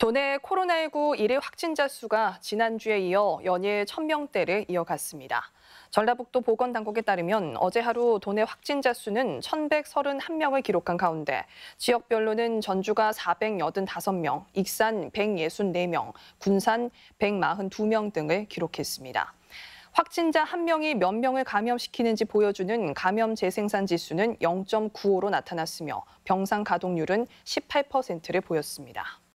도내 코로나19 1일 확진자 수가 지난주에 이어 연일 1000명대를 이어갔습니다. 전라북도 보건당국에 따르면 어제 하루 도내 확진자 수는 1,131명을 기록한 가운데 지역별로는 전주가 485명, 익산 164명, 군산 142명 등을 기록했습니다. 확진자 한 명이 몇 명을 감염시키는지 보여주는 감염 재생산 지수는 0.95로 나타났으며 병상 가동률은 18%를 보였습니다.